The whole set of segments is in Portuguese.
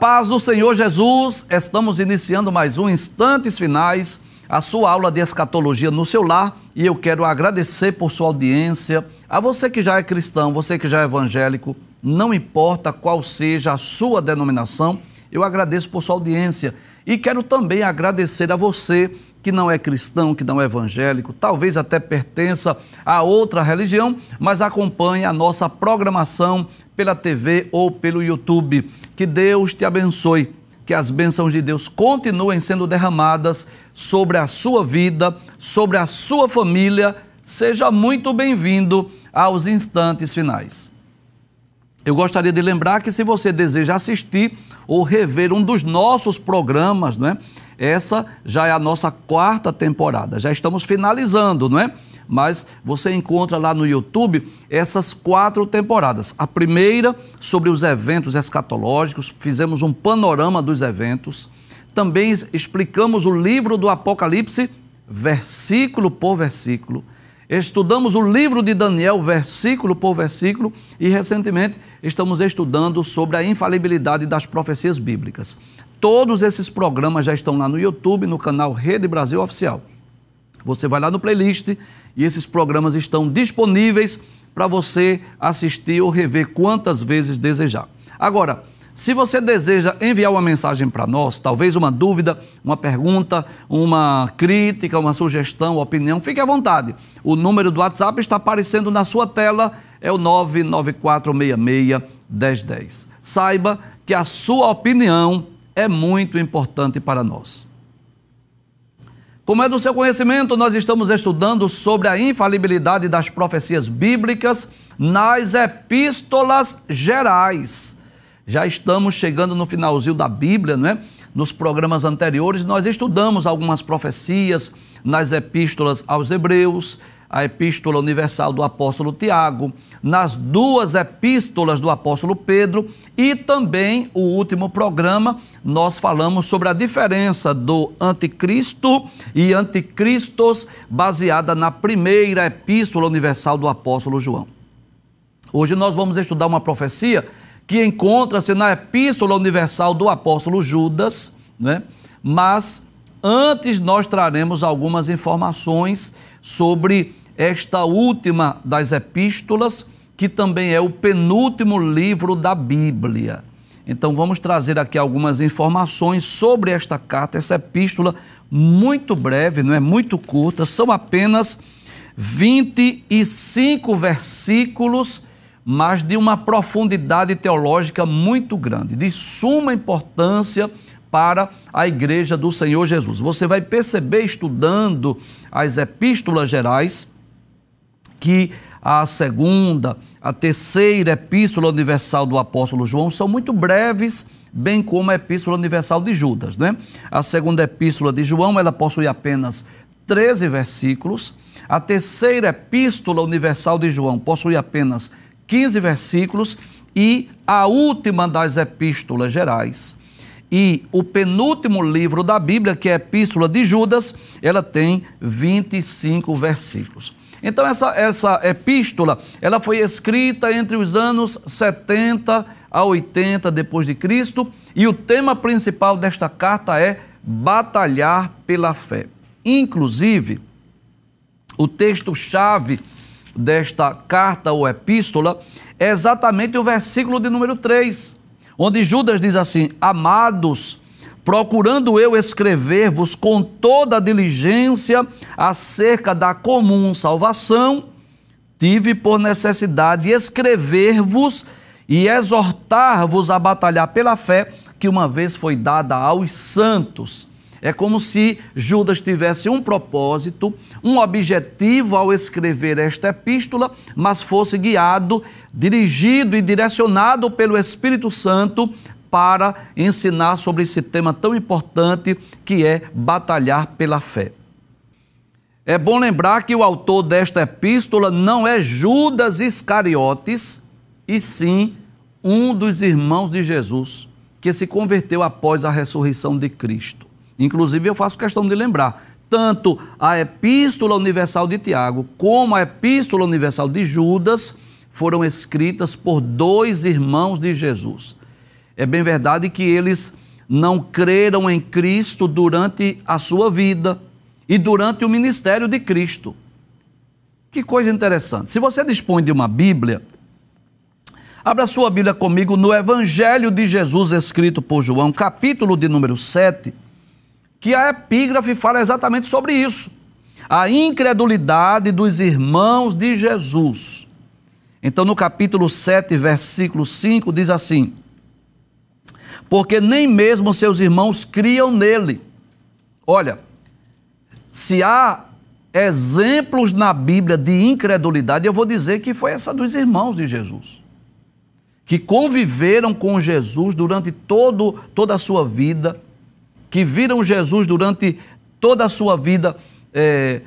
paz do Senhor Jesus, estamos iniciando mais um Instantes Finais, a sua aula de escatologia no seu lar, e eu quero agradecer por sua audiência. A você que já é cristão, você que já é evangélico, não importa qual seja a sua denominação, eu agradeço por sua audiência. E quero também agradecer a você que não é cristão, que não é evangélico, talvez até pertença a outra religião, mas acompanha a nossa programação pela TV ou pelo YouTube. Que Deus te abençoe, que as bênçãos de Deus continuem sendo derramadas sobre a sua vida, sobre a sua família. Seja muito bem-vindo aos instantes finais. Eu gostaria de lembrar que se você deseja assistir ou rever um dos nossos programas, não é? Essa já é a nossa quarta temporada. Já estamos finalizando, não é? Mas você encontra lá no YouTube essas quatro temporadas. A primeira sobre os eventos escatológicos, fizemos um panorama dos eventos. Também explicamos o livro do Apocalipse, versículo por versículo. Estudamos o livro de Daniel, versículo por versículo, e recentemente estamos estudando sobre a infalibilidade das profecias bíblicas. Todos esses programas já estão lá no YouTube, no canal Rede Brasil Oficial. Você vai lá no playlist e esses programas estão disponíveis para você assistir ou rever quantas vezes desejar. Agora, se você deseja enviar uma mensagem para nós, talvez uma dúvida, uma pergunta, uma crítica, uma sugestão, opinião, fique à vontade. O número do WhatsApp está aparecendo na sua tela, é o 994661010. Saiba que a sua opinião é muito importante para nós. Como é do seu conhecimento, nós estamos estudando sobre a infalibilidade das profecias bíblicas nas epístolas gerais já estamos chegando no finalzinho da Bíblia, não é? Nos programas anteriores, nós estudamos algumas profecias nas epístolas aos Hebreus, a epístola universal do apóstolo Tiago, nas duas epístolas do apóstolo Pedro e também o último programa nós falamos sobre a diferença do anticristo e anticristos baseada na primeira epístola universal do apóstolo João. Hoje nós vamos estudar uma profecia que encontra-se na Epístola Universal do Apóstolo Judas, né? mas antes nós traremos algumas informações sobre esta última das epístolas, que também é o penúltimo livro da Bíblia. Então vamos trazer aqui algumas informações sobre esta carta, essa epístola muito breve, não é muito curta, são apenas 25 versículos mas de uma profundidade teológica muito grande, de suma importância para a igreja do Senhor Jesus. Você vai perceber estudando as epístolas gerais que a segunda, a terceira epístola universal do apóstolo João são muito breves, bem como a epístola universal de Judas, né? A segunda epístola de João, ela possui apenas 13 versículos. A terceira epístola universal de João possui apenas 15 versículos, e a última das epístolas gerais. E o penúltimo livro da Bíblia, que é a Epístola de Judas, ela tem 25 versículos. Então essa, essa epístola, ela foi escrita entre os anos 70 a 80 depois de Cristo, e o tema principal desta carta é batalhar pela fé. Inclusive, o texto chave desta carta ou epístola é exatamente o versículo de número 3, onde Judas diz assim: Amados, procurando eu escrever-vos com toda a diligência acerca da comum salvação, tive por necessidade escrever-vos e exortar-vos a batalhar pela fé que uma vez foi dada aos santos. É como se Judas tivesse um propósito, um objetivo ao escrever esta epístola, mas fosse guiado, dirigido e direcionado pelo Espírito Santo para ensinar sobre esse tema tão importante que é batalhar pela fé. É bom lembrar que o autor desta epístola não é Judas Iscariotes, e sim um dos irmãos de Jesus, que se converteu após a ressurreição de Cristo. Inclusive, eu faço questão de lembrar: tanto a Epístola Universal de Tiago como a Epístola Universal de Judas foram escritas por dois irmãos de Jesus. É bem verdade que eles não creram em Cristo durante a sua vida e durante o ministério de Cristo. Que coisa interessante. Se você dispõe de uma Bíblia, abra sua Bíblia comigo no Evangelho de Jesus escrito por João, capítulo de número 7 que a epígrafe fala exatamente sobre isso. A incredulidade dos irmãos de Jesus. Então, no capítulo 7, versículo 5, diz assim: Porque nem mesmo seus irmãos criam nele. Olha, se há exemplos na Bíblia de incredulidade, eu vou dizer que foi essa dos irmãos de Jesus, que conviveram com Jesus durante todo, toda a sua vida, que viram Jesus durante toda a sua vida, é,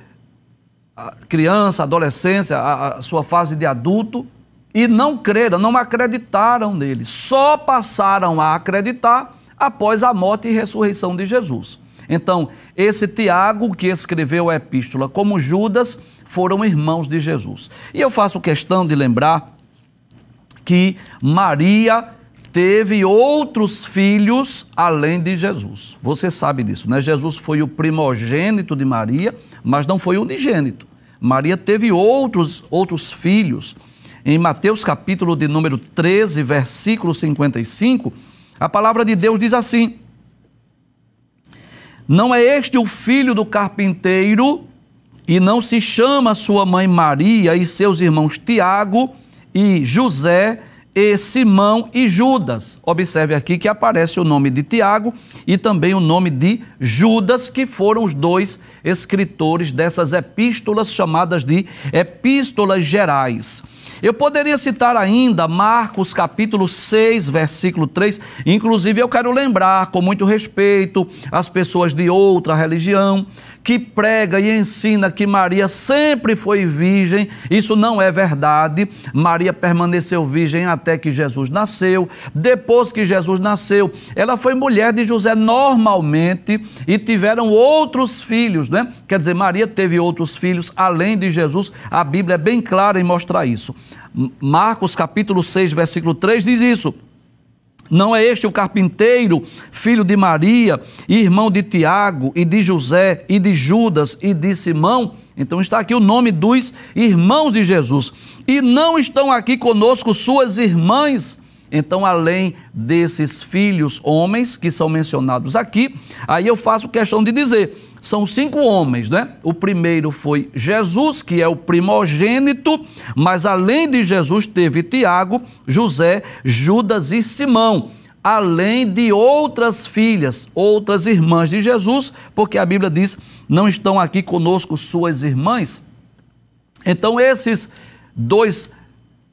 a criança, adolescência, a, a sua fase de adulto, e não creram, não acreditaram nele. Só passaram a acreditar após a morte e ressurreição de Jesus. Então, esse Tiago, que escreveu a epístola, como Judas, foram irmãos de Jesus. E eu faço questão de lembrar que Maria teve outros filhos além de Jesus. Você sabe disso, né? Jesus foi o primogênito de Maria, mas não foi unigênito. Maria teve outros, outros filhos. Em Mateus capítulo de número 13, versículo 55, a palavra de Deus diz assim: Não é este o filho do carpinteiro, e não se chama sua mãe Maria e seus irmãos Tiago e José e Simão e Judas. Observe aqui que aparece o nome de Tiago e também o nome de Judas, que foram os dois escritores dessas epístolas chamadas de epístolas gerais. Eu poderia citar ainda Marcos capítulo 6, versículo 3. Inclusive, eu quero lembrar com muito respeito as pessoas de outra religião que prega e ensina que Maria sempre foi virgem. Isso não é verdade. Maria permaneceu virgem até que Jesus nasceu. Depois que Jesus nasceu, ela foi mulher de José normalmente e tiveram outros filhos, né? Quer dizer, Maria teve outros filhos além de Jesus. A Bíblia é bem clara em mostrar isso isso. Marcos capítulo 6, versículo 3 diz isso. Não é este o carpinteiro, filho de Maria, irmão de Tiago, e de José, e de Judas, e de Simão? Então está aqui o nome dos irmãos de Jesus. E não estão aqui conosco suas irmãs. Então, além desses filhos homens que são mencionados aqui, aí eu faço questão de dizer: são cinco homens, né? O primeiro foi Jesus, que é o primogênito, mas além de Jesus teve Tiago, José, Judas e Simão, além de outras filhas, outras irmãs de Jesus, porque a Bíblia diz: "Não estão aqui conosco suas irmãs". Então esses dois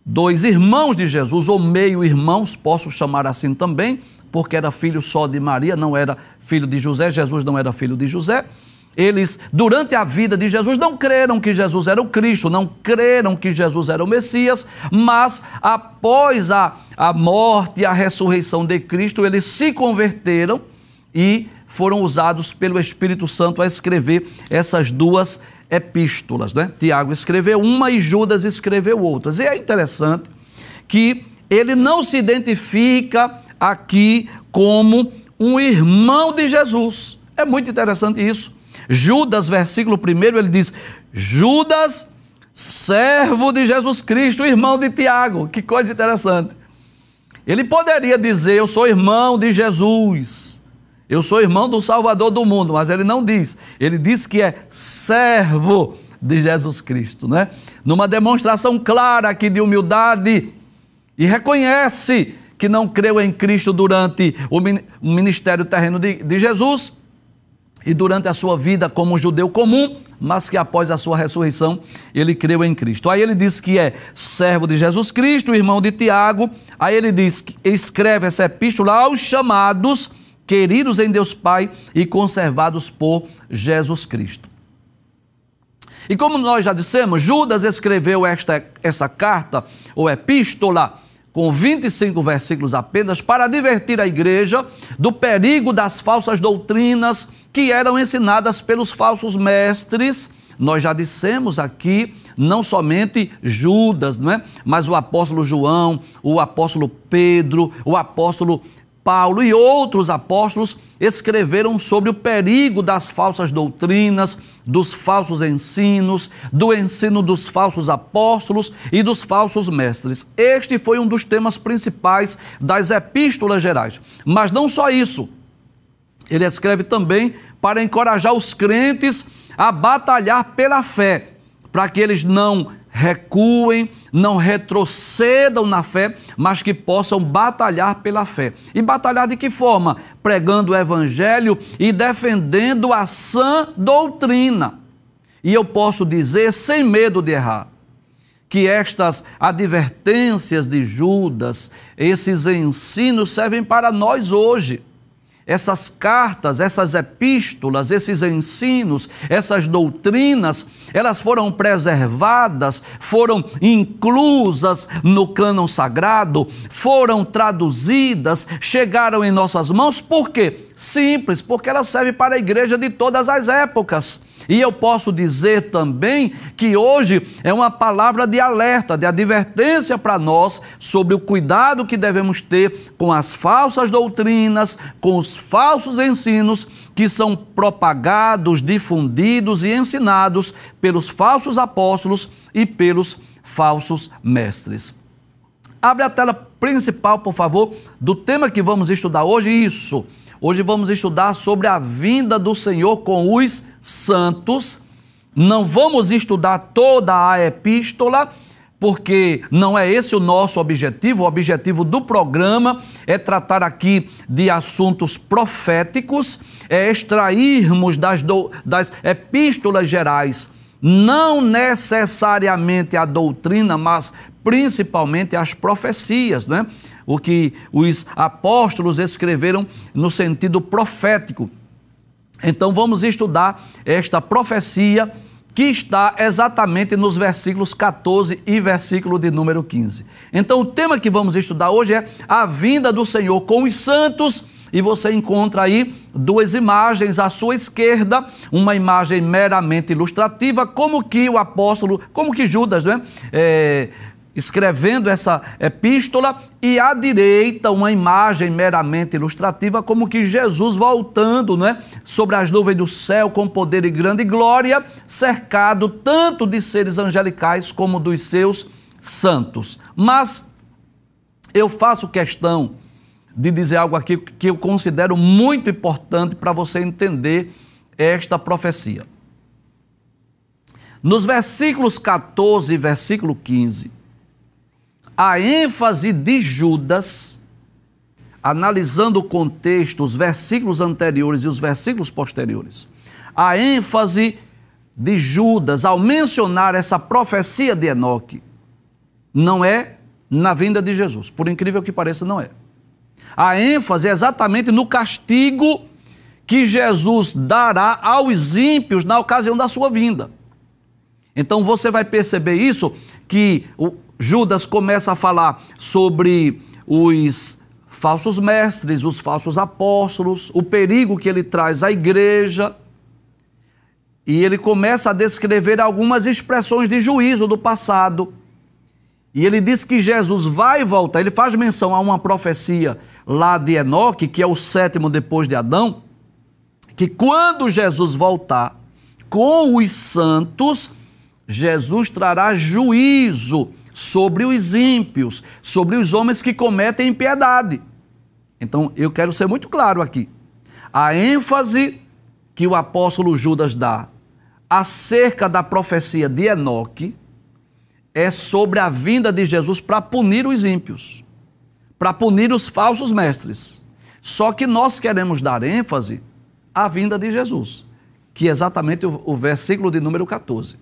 dois irmãos de Jesus ou meio irmãos, posso chamar assim também, porque era filho só de Maria, não era filho de José, Jesus não era filho de José. Eles, durante a vida de Jesus, não creram que Jesus era o Cristo, não creram que Jesus era o Messias, mas após a, a morte e a ressurreição de Cristo, eles se converteram e foram usados pelo Espírito Santo a escrever essas duas epístolas. Né? Tiago escreveu uma e Judas escreveu outras. E é interessante que ele não se identifica aqui como um irmão de Jesus. É muito interessante isso. Judas, versículo 1, ele diz: Judas, servo de Jesus Cristo, irmão de Tiago. Que coisa interessante. Ele poderia dizer: Eu sou irmão de Jesus. Eu sou irmão do Salvador do mundo, mas ele não diz. Ele diz que é servo de Jesus Cristo, né? Numa demonstração clara aqui de humildade e reconhece que não creu em Cristo durante o ministério terreno de, de Jesus e durante a sua vida como judeu comum, mas que após a sua ressurreição ele creu em Cristo. Aí ele diz que é servo de Jesus Cristo, irmão de Tiago. Aí ele diz que escreve essa epístola aos chamados, queridos em Deus Pai e conservados por Jesus Cristo. E como nós já dissemos, Judas escreveu esta, essa carta ou epístola com 25 versículos apenas, para advertir a igreja do perigo das falsas doutrinas que eram ensinadas pelos falsos mestres. Nós já dissemos aqui, não somente Judas, não é? mas o apóstolo João, o apóstolo Pedro, o apóstolo Paulo e outros apóstolos escreveram sobre o perigo das falsas doutrinas, dos falsos ensinos, do ensino dos falsos apóstolos e dos falsos mestres. Este foi um dos temas principais das epístolas gerais. Mas não só isso. Ele escreve também para encorajar os crentes a batalhar pela fé, para que eles não recuem, não retrocedam na fé, mas que possam batalhar pela fé. E batalhar de que forma? Pregando o evangelho e defendendo a sã doutrina. E eu posso dizer, sem medo de errar, que estas advertências de Judas, esses ensinos servem para nós hoje essas cartas, essas epístolas, esses ensinos, essas doutrinas, elas foram preservadas, foram inclusas no cânon sagrado, foram traduzidas, chegaram em nossas mãos, por quê? Simples, porque elas servem para a igreja de todas as épocas. E eu posso dizer também que hoje é uma palavra de alerta, de advertência para nós sobre o cuidado que devemos ter com as falsas doutrinas, com os falsos ensinos que são propagados, difundidos e ensinados pelos falsos apóstolos e pelos falsos mestres. Abre a tela principal, por favor, do tema que vamos estudar hoje, isso Hoje vamos estudar sobre a vinda do Senhor com os santos. Não vamos estudar toda a epístola, porque não é esse o nosso objetivo. O objetivo do programa é tratar aqui de assuntos proféticos, é extrairmos das, do, das epístolas gerais não necessariamente a doutrina, mas principalmente as profecias, né? o que os apóstolos escreveram no sentido profético. Então vamos estudar esta profecia que está exatamente nos versículos 14 e versículo de número 15. Então o tema que vamos estudar hoje é a vinda do Senhor com os santos e você encontra aí duas imagens à sua esquerda, uma imagem meramente ilustrativa, como que o apóstolo, como que Judas, né? É, escrevendo essa epístola, e à direita uma imagem meramente ilustrativa, como que Jesus voltando né, sobre as nuvens do céu com poder e grande glória, cercado tanto de seres angelicais como dos seus santos. Mas eu faço questão de dizer algo aqui que eu considero muito importante para você entender esta profecia. Nos versículos 14 e versículo 15, a ênfase de Judas, analisando o contexto, os versículos anteriores e os versículos posteriores, a ênfase de Judas ao mencionar essa profecia de Enoque não é na vinda de Jesus. Por incrível que pareça, não é. A ênfase é exatamente no castigo que Jesus dará aos ímpios na ocasião da sua vinda. Então você vai perceber isso, que o, Judas começa a falar sobre os falsos mestres, os falsos apóstolos, o perigo que ele traz à igreja. E ele começa a descrever algumas expressões de juízo do passado. E ele diz que Jesus vai voltar. Ele faz menção a uma profecia lá de Enoque, que é o sétimo depois de Adão, que quando Jesus voltar com os santos, Jesus trará juízo sobre os ímpios, sobre os homens que cometem impiedade. Então, eu quero ser muito claro aqui. A ênfase que o apóstolo Judas dá acerca da profecia de Enoque é sobre a vinda de Jesus para punir os ímpios, para punir os falsos mestres. Só que nós queremos dar ênfase à vinda de Jesus, que é exatamente o, o versículo de número 14.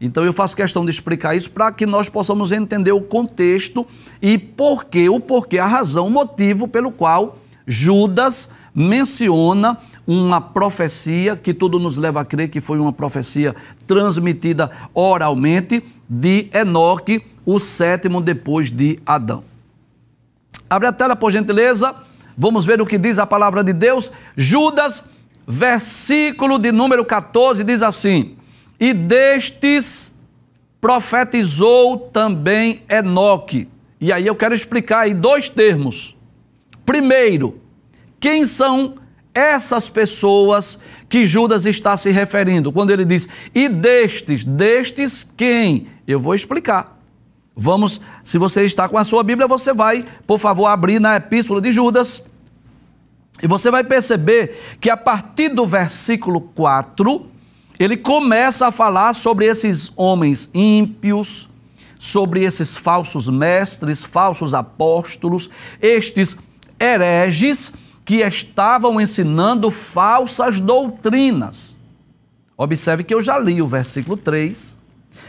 Então eu faço questão de explicar isso para que nós possamos entender o contexto e porquê, o porquê, a razão, o motivo pelo qual Judas menciona uma profecia que tudo nos leva a crer que foi uma profecia transmitida oralmente de Enoque, o sétimo depois de Adão. Abre a tela, por gentileza. Vamos ver o que diz a palavra de Deus. Judas, versículo de número 14, diz assim: e destes profetizou também Enoque. E aí eu quero explicar aí dois termos. Primeiro, quem são essas pessoas que Judas está se referindo, quando ele diz, e destes, destes quem? Eu vou explicar. Vamos, se você está com a sua Bíblia, você vai, por favor, abrir na Epístola de Judas. E você vai perceber que a partir do versículo 4, ele começa a falar sobre esses homens ímpios, sobre esses falsos mestres, falsos apóstolos, estes hereges que estavam ensinando falsas doutrinas. Observe que eu já li o versículo 3.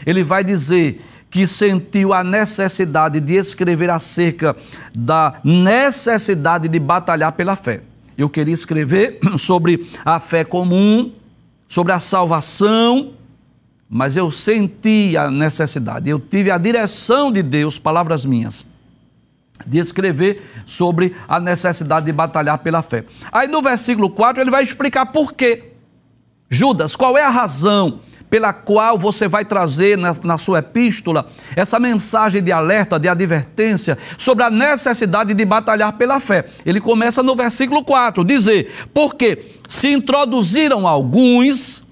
Ele vai dizer que sentiu a necessidade de escrever acerca da necessidade de batalhar pela fé. Eu queria escrever sobre a fé comum, sobre a salvação, mas eu senti a necessidade, eu tive a direção de Deus, palavras minhas, de escrever sobre a necessidade de batalhar pela fé. Aí no versículo 4 ele vai explicar por quê. Judas, qual é a razão pela qual você vai trazer na, na sua epístola essa mensagem de alerta, de advertência sobre a necessidade de batalhar pela fé. Ele começa no versículo 4, dizer: Porque se introduziram alguns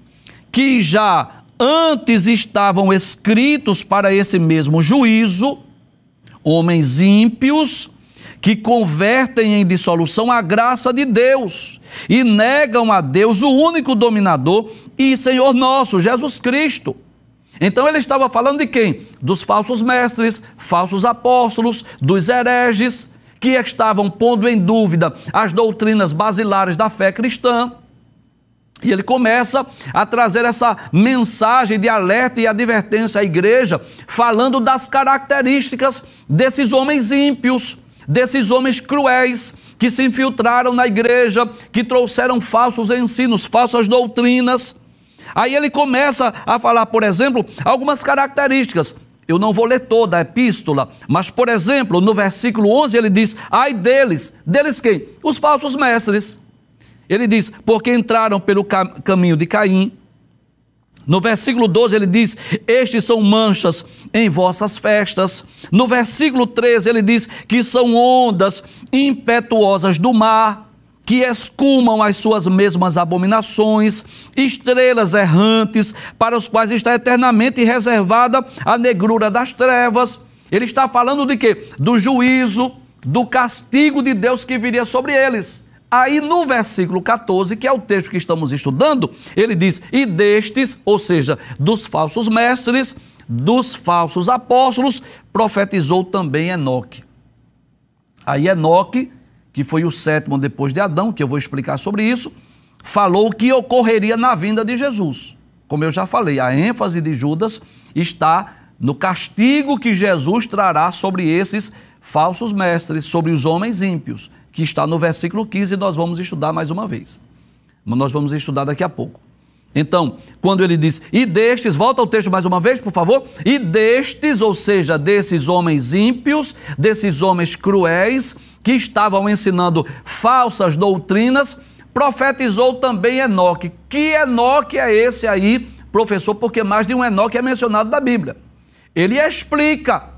que já antes estavam escritos para esse mesmo juízo, homens ímpios, que convertem em dissolução a graça de Deus e negam a Deus o único dominador e Senhor nosso, Jesus Cristo. Então ele estava falando de quem? Dos falsos mestres, falsos apóstolos, dos hereges, que estavam pondo em dúvida as doutrinas basilares da fé cristã. E ele começa a trazer essa mensagem de alerta e advertência à igreja, falando das características desses homens ímpios, desses homens cruéis que se infiltraram na igreja, que trouxeram falsos ensinos, falsas doutrinas. Aí ele começa a falar, por exemplo, algumas características. Eu não vou ler toda a epístola, mas, por exemplo, no versículo 11 ele diz: Ai deles, deles quem? Os falsos mestres. Ele diz: Porque entraram pelo caminho de Caim, no versículo 12 ele diz: Estes são manchas em vossas festas. No versículo 13 ele diz que são ondas impetuosas do mar que escumam as suas mesmas abominações, estrelas errantes, para os quais está eternamente reservada a negrura das trevas. Ele está falando de quê? Do juízo, do castigo de Deus que viria sobre eles. Aí no versículo 14, que é o texto que estamos estudando, ele diz: E destes, ou seja, dos falsos mestres, dos falsos apóstolos, profetizou também Enoque. Aí Enoque, que foi o sétimo depois de Adão, que eu vou explicar sobre isso, falou o que ocorreria na vinda de Jesus. Como eu já falei, a ênfase de Judas está no castigo que Jesus trará sobre esses falsos mestres, sobre os homens ímpios que está no versículo 15 e nós vamos estudar mais uma vez. Mas nós vamos estudar daqui a pouco. Então, quando ele diz, e destes, volta ao texto mais uma vez, por favor, e destes, ou seja, desses homens ímpios, desses homens cruéis, que estavam ensinando falsas doutrinas, profetizou também Enoque. Que Enoque é esse aí, professor? Porque mais de um Enoque é mencionado da Bíblia. Ele explica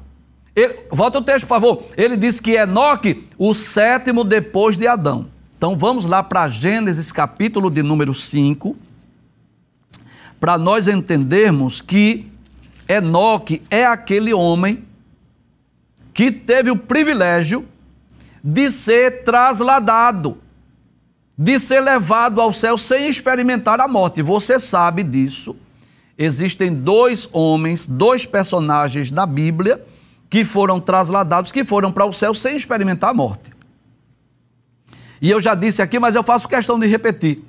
ele, volta o texto, por favor. Ele diz que Enoque, o sétimo depois de Adão. Então vamos lá para Gênesis, capítulo de número 5, para nós entendermos que Enoque é aquele homem que teve o privilégio de ser trasladado, de ser levado ao céu sem experimentar a morte. Você sabe disso. Existem dois homens, dois personagens da Bíblia que foram trasladados, que foram para o céu sem experimentar a morte. E eu já disse aqui, mas eu faço questão de repetir.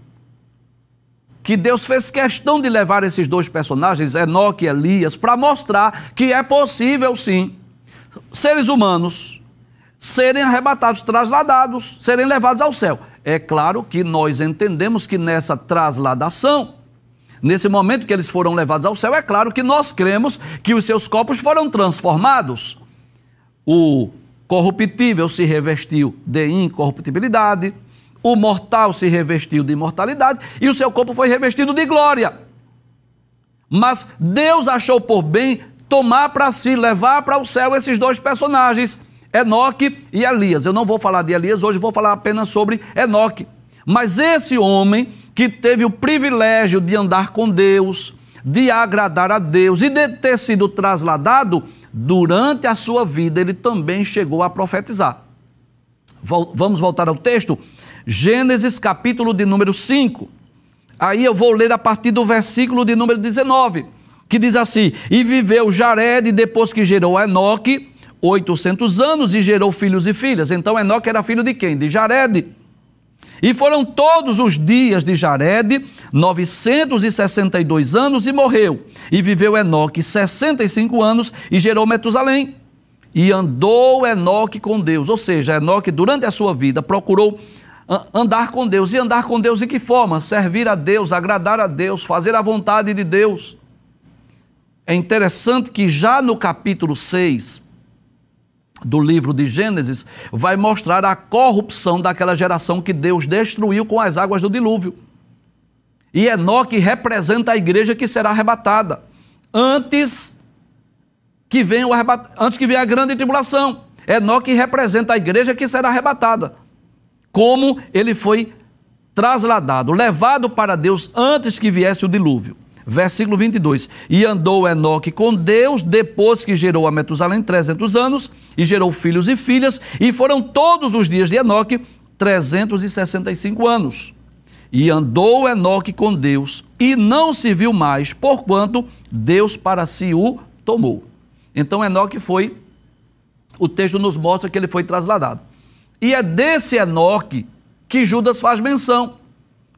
Que Deus fez questão de levar esses dois personagens, Enoque e Elias, para mostrar que é possível sim seres humanos serem arrebatados, trasladados, serem levados ao céu. É claro que nós entendemos que nessa trasladação Nesse momento que eles foram levados ao céu, é claro que nós cremos que os seus corpos foram transformados. O corruptível se revestiu de incorruptibilidade, o mortal se revestiu de imortalidade e o seu corpo foi revestido de glória. Mas Deus achou por bem tomar para si, levar para o céu esses dois personagens, Enoque e Elias. Eu não vou falar de Elias, hoje vou falar apenas sobre Enoque. Mas esse homem que teve o privilégio de andar com Deus, de agradar a Deus e de ter sido trasladado, durante a sua vida ele também chegou a profetizar. Vamos voltar ao texto? Gênesis capítulo de número 5. Aí eu vou ler a partir do versículo de número 19, que diz assim: E viveu Jared depois que gerou Enoque 800 anos e gerou filhos e filhas. Então Enoque era filho de quem? De Jared. E foram todos os dias de Jared, 962 anos, e morreu. E viveu Enoque 65 anos e gerou Metusalém. E andou Enoque com Deus. Ou seja, Enoque, durante a sua vida, procurou andar com Deus. E andar com Deus de que forma? Servir a Deus, agradar a Deus, fazer a vontade de Deus. É interessante que já no capítulo 6, do livro de Gênesis vai mostrar a corrupção daquela geração que Deus destruiu com as águas do dilúvio. E Enoque representa a igreja que será arrebatada antes que venha, o arrebat... antes que venha a grande tribulação. Enoque representa a igreja que será arrebatada. Como ele foi trasladado, levado para Deus antes que viesse o dilúvio. Versículo 22. E andou Enoque com Deus depois que gerou a Metusalém 300 anos e gerou filhos e filhas, e foram todos os dias de Enoque 365 anos. E andou Enoque com Deus e não se viu mais, porquanto Deus para si o tomou. Então Enoque foi o texto nos mostra que ele foi trasladado. E é desse Enoque que Judas faz menção.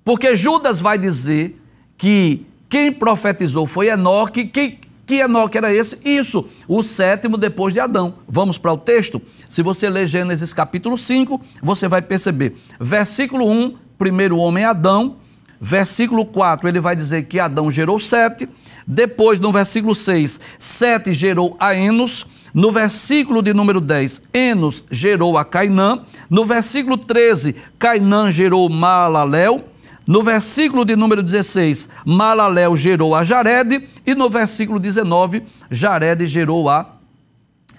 Porque Judas vai dizer que quem profetizou foi Enoque. Quem, que Enoque era esse? Isso, o sétimo depois de Adão. Vamos para o texto? Se você ler Gênesis capítulo 5, você vai perceber. Versículo 1, primeiro homem Adão. Versículo 4, ele vai dizer que Adão gerou sete. Depois, no versículo 6, sete gerou a Enos. No versículo de número 10, Enos gerou a Cainã. No versículo 13, Cainã gerou Malalel. No versículo de número 16, Malalel gerou a Jared, e no versículo 19, Jared gerou a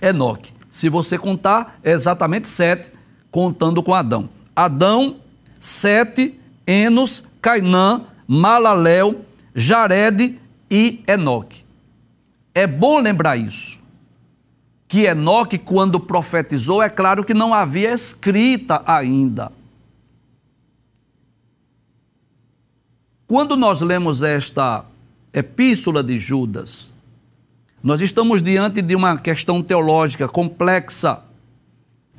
Enoque. Se você contar, é exatamente sete, contando com Adão. Adão, sete, Enos, Cainã, Malalel, Jared e Enoque. É bom lembrar isso. Que Enoque, quando profetizou, é claro que não havia escrita ainda. Quando nós lemos esta epístola de Judas, nós estamos diante de uma questão teológica complexa.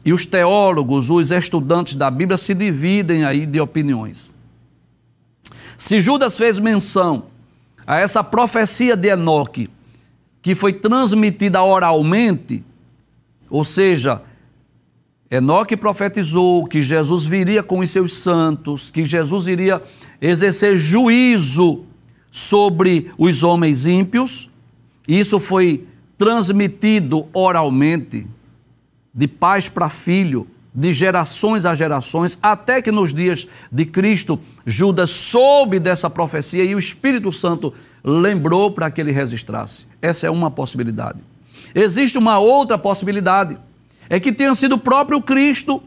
E os teólogos, os estudantes da Bíblia se dividem aí de opiniões. Se Judas fez menção a essa profecia de Enoque, que foi transmitida oralmente, ou seja, Enoque profetizou que Jesus viria com os seus santos, que Jesus iria exercer juízo sobre os homens ímpios. Isso foi transmitido oralmente, de pais para filho, de gerações a gerações, até que nos dias de Cristo, Judas soube dessa profecia e o Espírito Santo lembrou para que ele registrasse. Essa é uma possibilidade. Existe uma outra possibilidade é que tenha sido o próprio Cristo,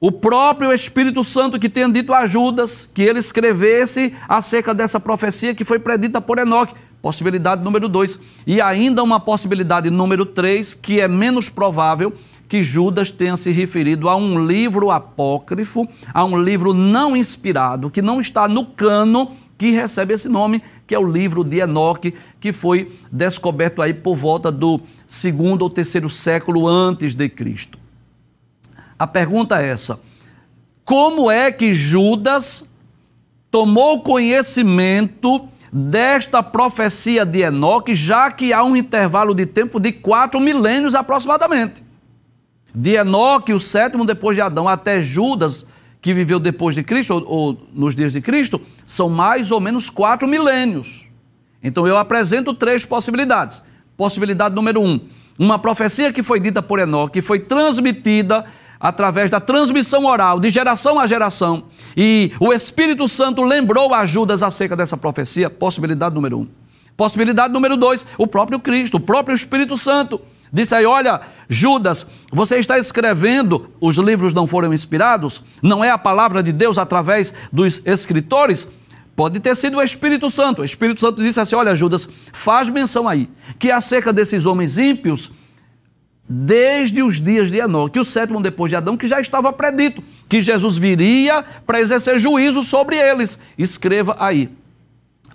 o próprio Espírito Santo que tenha dito a Judas que ele escrevesse acerca dessa profecia que foi predita por Enoque. Possibilidade número dois. E ainda uma possibilidade número três, que é menos provável, que Judas tenha se referido a um livro apócrifo, a um livro não inspirado, que não está no cano que recebe esse nome, que é o livro de Enoque, que foi descoberto aí por volta do segundo ou terceiro século antes de Cristo. A pergunta é essa: como é que Judas tomou conhecimento desta profecia de Enoque, já que há um intervalo de tempo de quatro milênios aproximadamente? De Enoque, o sétimo depois de Adão, até Judas, que viveu depois de Cristo, ou, ou nos dias de Cristo, são mais ou menos quatro milênios. Então eu apresento três possibilidades. Possibilidade número um: uma profecia que foi dita por Enoque, que foi transmitida através da transmissão oral de geração a geração, e o Espírito Santo lembrou a Judas acerca dessa profecia. Possibilidade número um. Possibilidade número dois: o próprio Cristo, o próprio Espírito Santo Disse aí: Olha, Judas, você está escrevendo, os livros não foram inspirados? Não é a palavra de Deus através dos escritores? Pode ter sido o Espírito Santo. O Espírito Santo disse assim: Olha, Judas, faz menção aí que acerca desses homens ímpios, desde os dias de Enoque, o sétimo depois de Adão, que já estava predito que Jesus viria para exercer juízo sobre eles. Escreva aí.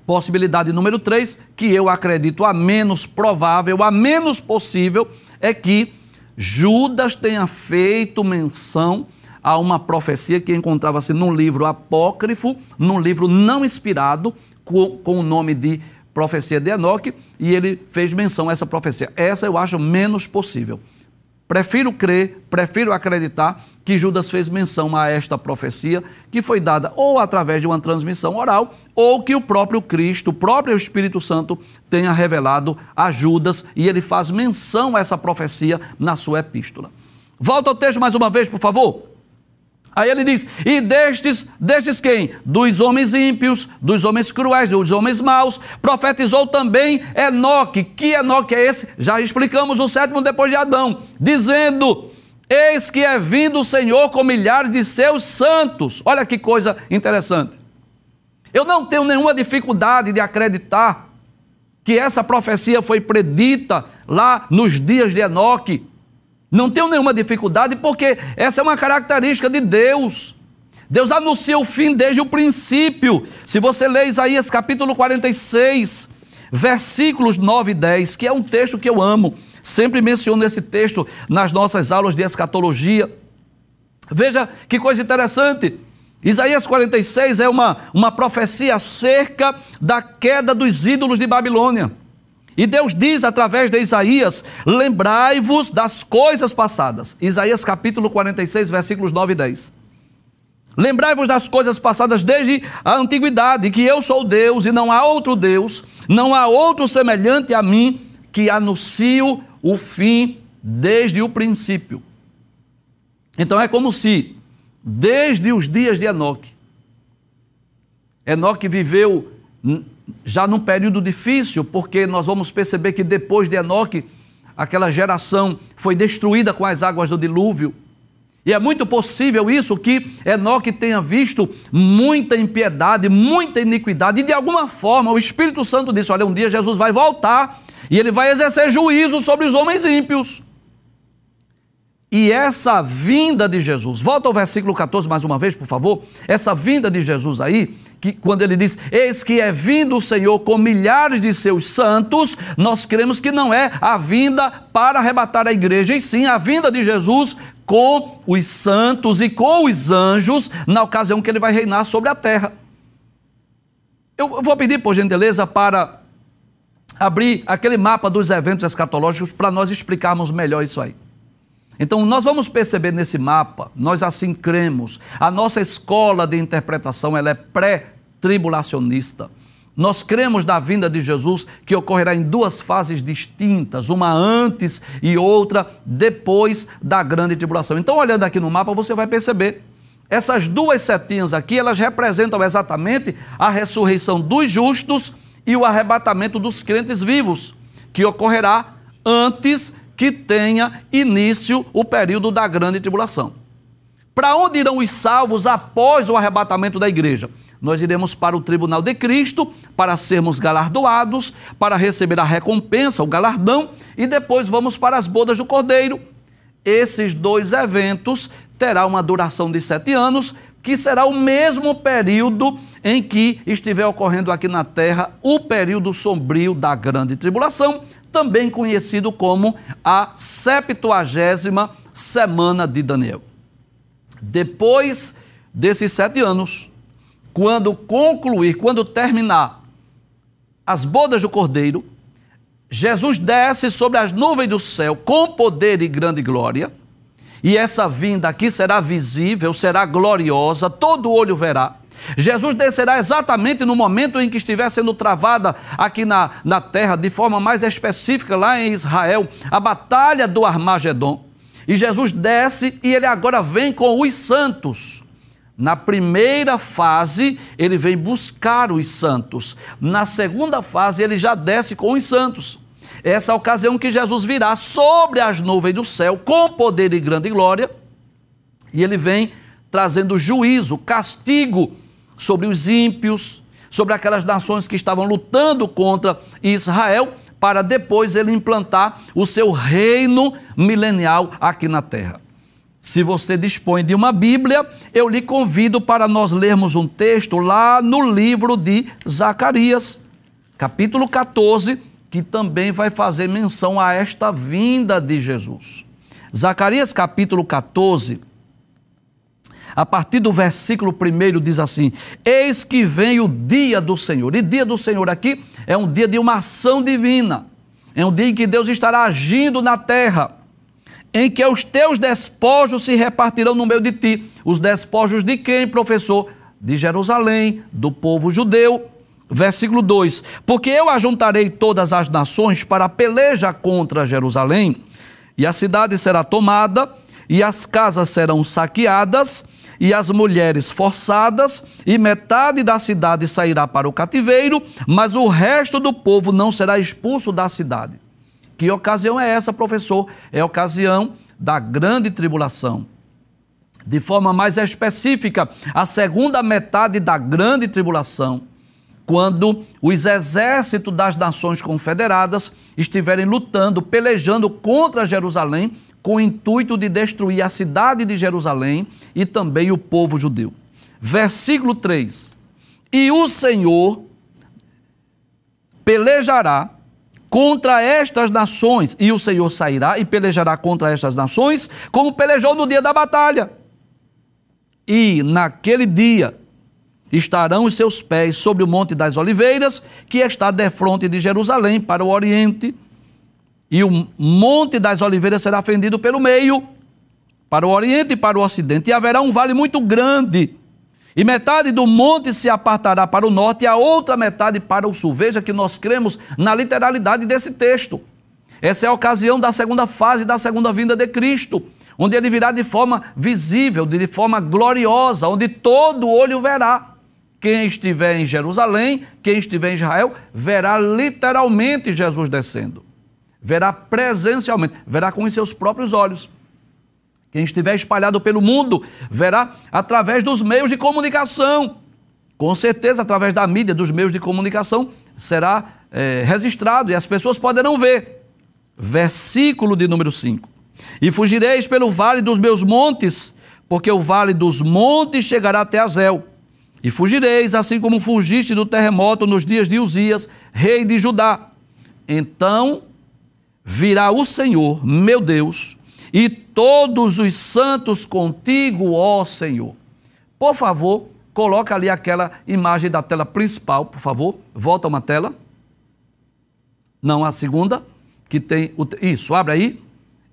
Possibilidade número 3, que eu acredito a menos provável, a menos possível, é que Judas tenha feito menção a uma profecia que encontrava-se num livro apócrifo, num livro não inspirado, com, com o nome de profecia de Enoque, e ele fez menção a essa profecia. Essa eu acho menos possível. Prefiro crer, prefiro acreditar que Judas fez menção a esta profecia que foi dada ou através de uma transmissão oral ou que o próprio Cristo, o próprio Espírito Santo tenha revelado a Judas e ele faz menção a essa profecia na sua epístola. Volta ao texto mais uma vez, por favor. Aí ele diz: E destes, destes quem? Dos homens ímpios, dos homens cruéis, dos homens maus, profetizou também Enoque. Que Enoque é esse? Já explicamos o sétimo depois de Adão, dizendo: Eis que é vindo o Senhor com milhares de seus santos. Olha que coisa interessante. Eu não tenho nenhuma dificuldade de acreditar que essa profecia foi predita lá nos dias de Enoque não tenho nenhuma dificuldade, porque essa é uma característica de Deus. Deus anuncia o fim desde o princípio. Se você lê Isaías capítulo 46, versículos 9 e 10, que é um texto que eu amo, sempre menciono esse texto nas nossas aulas de escatologia. Veja que coisa interessante. Isaías 46 é uma, uma profecia acerca da queda dos ídolos de Babilônia. E Deus diz através de Isaías: lembrai-vos das coisas passadas. Isaías capítulo 46, versículos 9 e 10. Lembrai-vos das coisas passadas desde a antiguidade, que eu sou Deus e não há outro Deus, não há outro semelhante a mim, que anuncio o fim desde o princípio. Então é como se, desde os dias de Enoque, Enoque viveu já num período difícil, porque nós vamos perceber que depois de Enoque, aquela geração foi destruída com as águas do dilúvio. E é muito possível isso que Enoque tenha visto muita impiedade, muita iniquidade, e de alguma forma o Espírito Santo disse: Olha, um dia Jesus vai voltar e ele vai exercer juízo sobre os homens ímpios. E essa vinda de Jesus, volta ao versículo 14 mais uma vez, por favor. Essa vinda de Jesus aí que quando ele diz: Eis que é vindo o Senhor com milhares de seus santos, nós cremos que não é a vinda para arrebatar a igreja, e sim a vinda de Jesus com os santos e com os anjos, na ocasião que ele vai reinar sobre a terra. Eu vou pedir, por gentileza, para abrir aquele mapa dos eventos escatológicos para nós explicarmos melhor isso aí. Então, nós vamos perceber nesse mapa, nós assim cremos, a nossa escola de interpretação ela é pré-tribulacionista. Nós cremos na vinda de Jesus que ocorrerá em duas fases distintas, uma antes e outra depois da grande tribulação. Então, olhando aqui no mapa, você vai perceber. Essas duas setinhas aqui, elas representam exatamente a ressurreição dos justos e o arrebatamento dos crentes vivos, que ocorrerá antes que tenha início o período da grande tribulação. Para onde irão os salvos após o arrebatamento da igreja? Nós iremos para o tribunal de Cristo para sermos galardoados, para receber a recompensa, o galardão, e depois vamos para as bodas do Cordeiro. Esses dois eventos terá uma duração de sete anos, que será o mesmo período em que estiver ocorrendo aqui na terra o período sombrio da grande tribulação, também conhecido como a 70 Semana de Daniel. Depois desses sete anos, quando concluir, quando terminar as bodas do Cordeiro, Jesus desce sobre as nuvens do céu com poder e grande glória, e essa vinda aqui será visível, será gloriosa, todo olho verá. Jesus descerá exatamente no momento em que estiver sendo travada aqui na, na terra, de forma mais específica, lá em Israel, a batalha do Armagedon. E Jesus desce e ele agora vem com os santos. Na primeira fase, ele vem buscar os santos. Na segunda fase, ele já desce com os santos. Essa é a ocasião que Jesus virá sobre as nuvens do céu com poder e grande glória. E ele vem trazendo juízo, castigo sobre os ímpios, sobre aquelas nações que estavam lutando contra Israel, para depois ele implantar o seu reino milenial aqui na terra. Se você dispõe de uma Bíblia, eu lhe convido para nós lermos um texto lá no livro de Zacarias, capítulo 14, que também vai fazer menção a esta vinda de Jesus. Zacarias capítulo 14, a partir do versículo 1 diz assim: Eis que vem o dia do Senhor. E dia do Senhor aqui é um dia de uma ação divina. É um dia em que Deus estará agindo na terra, em que os teus despojos se repartirão no meio de ti. Os despojos de quem, professor? De Jerusalém, do povo judeu. Versículo 2: Porque eu ajuntarei todas as nações para peleja contra Jerusalém, e a cidade será tomada, e as casas serão saqueadas, e as mulheres forçadas, e metade da cidade sairá para o cativeiro, mas o resto do povo não será expulso da cidade. Que ocasião é essa, professor? É a ocasião da grande tribulação. De forma mais específica, a segunda metade da grande tribulação, quando os exércitos das nações confederadas estiverem lutando, pelejando contra Jerusalém com o intuito de destruir a cidade de Jerusalém e também o povo judeu. Versículo 3: E o Senhor pelejará contra estas nações, e o Senhor sairá e pelejará contra estas nações, como pelejou no dia da batalha. E naquele dia estarão os seus pés sobre o Monte das Oliveiras, que está defronte de Jerusalém, para o Oriente e o monte das oliveiras será fendido pelo meio, para o oriente e para o ocidente, e haverá um vale muito grande. E metade do monte se apartará para o norte e a outra metade para o sul. Veja que nós cremos na literalidade desse texto. Essa é a ocasião da segunda fase, da segunda vinda de Cristo, onde ele virá de forma visível, de forma gloriosa, onde todo olho verá. Quem estiver em Jerusalém, quem estiver em Israel, verá literalmente Jesus descendo verá presencialmente, verá com os seus próprios olhos. Quem estiver espalhado pelo mundo verá através dos meios de comunicação. Com certeza, através da mídia, dos meios de comunicação, será é, registrado e as pessoas poderão ver. Versículo de número 5. E fugireis pelo vale dos meus montes, porque o vale dos montes chegará até Azel. E fugireis, assim como fugiste do terremoto nos dias de Uzias, rei de Judá. Então virá o Senhor, meu Deus, e todos os santos contigo, ó Senhor. Por favor, coloca ali aquela imagem da tela principal, por favor. Volta uma tela. Não a segunda, que tem o isso, abre aí.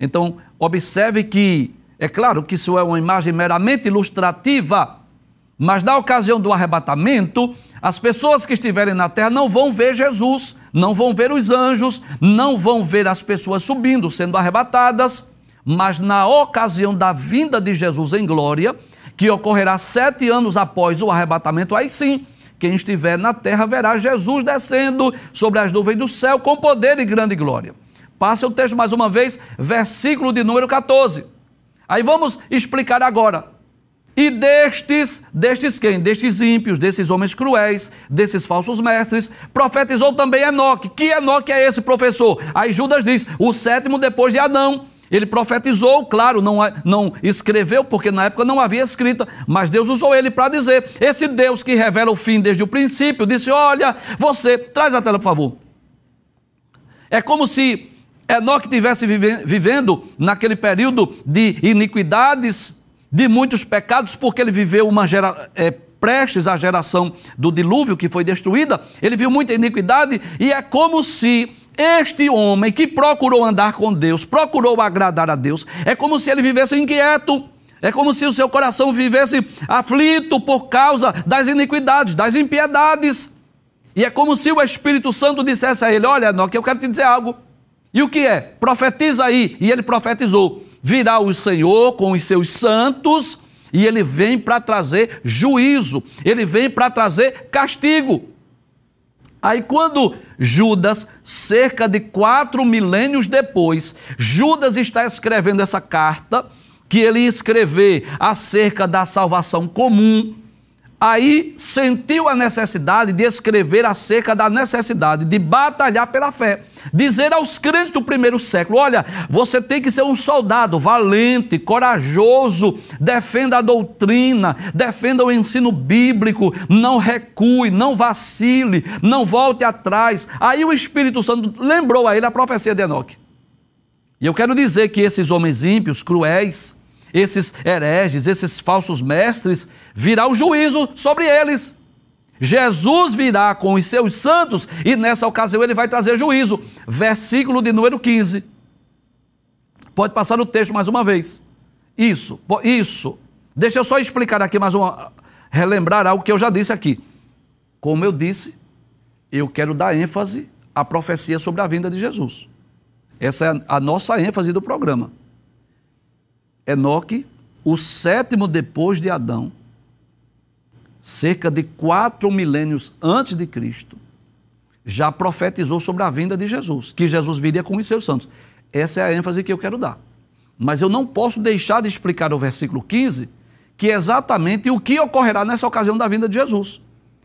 Então, observe que é claro que isso é uma imagem meramente ilustrativa, mas na ocasião do arrebatamento, as pessoas que estiverem na terra não vão ver Jesus, não vão ver os anjos, não vão ver as pessoas subindo, sendo arrebatadas, mas na ocasião da vinda de Jesus em glória, que ocorrerá sete anos após o arrebatamento, aí sim, quem estiver na terra verá Jesus descendo sobre as nuvens do céu com poder e grande glória. Passa o texto mais uma vez, versículo de número 14. Aí vamos explicar agora e destes, destes quem? Destes ímpios, desses homens cruéis, desses falsos mestres, profetizou também Enoque. Que Enoque é esse, professor? Aí Judas diz: o sétimo depois de Adão. Ele profetizou, claro, não, não escreveu, porque na época não havia escrita, mas Deus usou ele para dizer: esse Deus que revela o fim desde o princípio, disse: Olha, você, traz a tela, por favor. É como se Enoque estivesse vivendo naquele período de iniquidades de muitos pecados, porque ele viveu uma gera, é, prestes à geração do dilúvio que foi destruída, ele viu muita iniquidade e é como se este homem que procurou andar com Deus, procurou agradar a Deus, é como se ele vivesse inquieto, é como se o seu coração vivesse aflito por causa das iniquidades, das impiedades. E é como se o Espírito Santo dissesse a ele: Olha, Enoque, eu quero te dizer algo. E o que é? Profetiza aí. E ele profetizou virá o Senhor com os seus santos e ele vem para trazer juízo, ele vem para trazer castigo. Aí, quando Judas, cerca de quatro milênios depois, Judas está escrevendo essa carta que ele escreveu acerca da salvação comum, aí sentiu a necessidade de escrever acerca da necessidade de batalhar pela fé. Dizer aos crentes do primeiro século: olha, você tem que ser um soldado valente, corajoso, defenda a doutrina, defenda o ensino bíblico, não recue, não vacile, não volte atrás. Aí o Espírito Santo lembrou a ele a profecia de Enoque. E eu quero dizer que esses homens ímpios, cruéis, esses hereges, esses falsos mestres, virá o juízo sobre eles. Jesus virá com os seus santos e nessa ocasião ele vai trazer juízo. Versículo de número 15. Pode passar o texto mais uma vez. Isso, isso. Deixa eu só explicar aqui mais uma. Relembrar algo que eu já disse aqui. Como eu disse, eu quero dar ênfase à profecia sobre a vinda de Jesus. Essa é a, a nossa ênfase do programa. Enoque, o sétimo depois de Adão, cerca de quatro milênios antes de Cristo, já profetizou sobre a vinda de Jesus, que Jesus viria com os seus santos. Essa é a ênfase que eu quero dar. Mas eu não posso deixar de explicar o versículo 15, que é exatamente o que ocorrerá nessa ocasião da vinda de Jesus: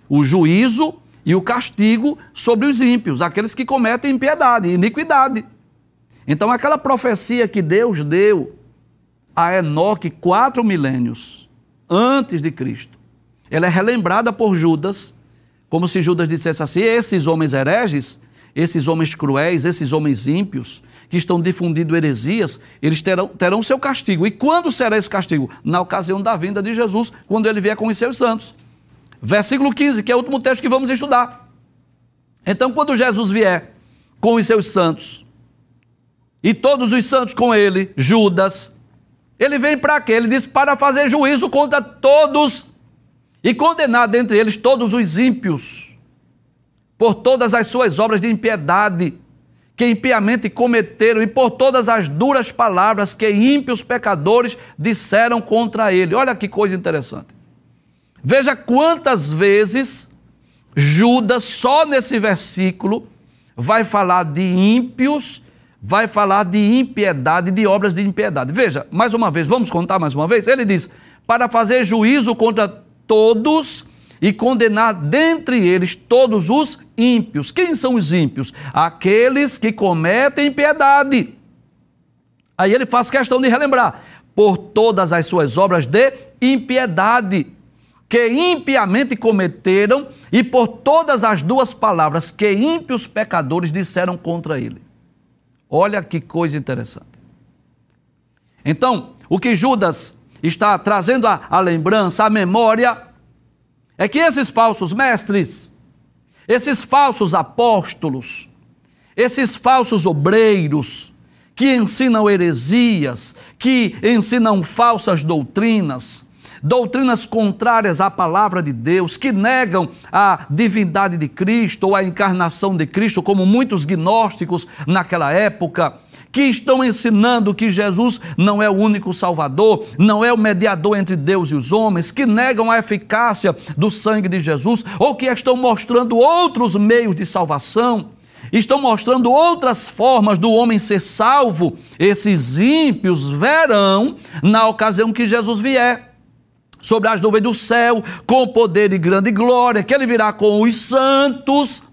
o juízo e o castigo sobre os ímpios, aqueles que cometem impiedade, iniquidade. Então, aquela profecia que Deus deu a Enoque quatro milênios antes de Cristo. Ela é relembrada por Judas, como se Judas dissesse assim: esses homens hereges, esses homens cruéis, esses homens ímpios, que estão difundindo heresias, eles terão, terão seu castigo. E quando será esse castigo? Na ocasião da vinda de Jesus, quando ele vier com os seus santos. Versículo 15, que é o último texto que vamos estudar. Então, quando Jesus vier com os seus santos, e todos os santos com ele, Judas, ele vem para quê? Ele diz: para fazer juízo contra todos e condenar dentre eles todos os ímpios, por todas as suas obras de impiedade, que impiamente cometeram, e por todas as duras palavras que ímpios pecadores disseram contra ele. Olha que coisa interessante. Veja quantas vezes Judas, só nesse versículo, vai falar de ímpios vai falar de impiedade, de obras de impiedade. Veja, mais uma vez, vamos contar mais uma vez? Ele diz: para fazer juízo contra todos e condenar dentre eles todos os ímpios. Quem são os ímpios? Aqueles que cometem impiedade. Aí ele faz questão de relembrar: por todas as suas obras de impiedade que impiamente cometeram e por todas as duas palavras que ímpios pecadores disseram contra ele. Olha que coisa interessante. Então, o que Judas está trazendo à, lembrança, à memória, é que esses falsos mestres, esses falsos apóstolos, esses falsos obreiros, que ensinam heresias, que ensinam falsas doutrinas, doutrinas contrárias à palavra de Deus, que negam a divindade de Cristo ou a encarnação de Cristo, como muitos gnósticos naquela época que estão ensinando que Jesus não é o único Salvador, não é o mediador entre Deus e os homens, que negam a eficácia do sangue de Jesus, ou que estão mostrando outros meios de salvação, estão mostrando outras formas do homem ser salvo, esses ímpios verão na ocasião que Jesus vier sobre as nuvens do céu, com poder e grande glória, que ele virá com os santos,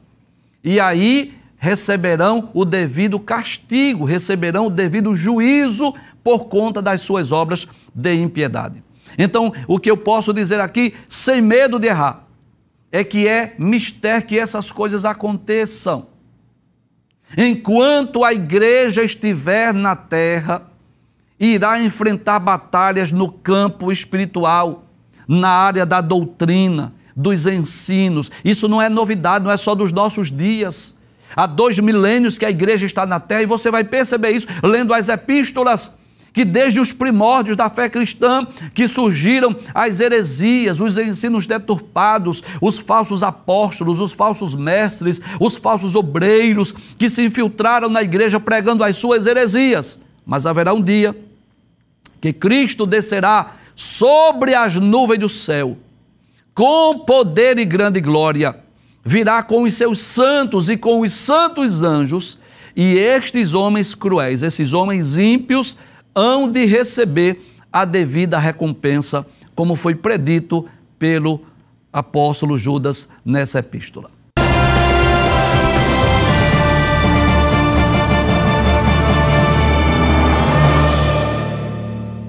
e aí receberão o devido castigo, receberão o devido juízo por conta das suas obras de impiedade. Então, o que eu posso dizer aqui, sem medo de errar, é que é mistério que essas coisas aconteçam. Enquanto a igreja estiver na terra, irá enfrentar batalhas no campo espiritual, na área da doutrina, dos ensinos. Isso não é novidade, não é só dos nossos dias. Há dois milênios que a igreja está na terra e você vai perceber isso lendo as epístolas que desde os primórdios da fé cristã que surgiram as heresias, os ensinos deturpados, os falsos apóstolos, os falsos mestres, os falsos obreiros que se infiltraram na igreja pregando as suas heresias. Mas haverá um dia que Cristo descerá sobre as nuvens do céu, com poder e grande glória. Virá com os seus santos e com os santos anjos, e estes homens cruéis, esses homens ímpios, hão de receber a devida recompensa, como foi predito pelo apóstolo Judas nessa epístola.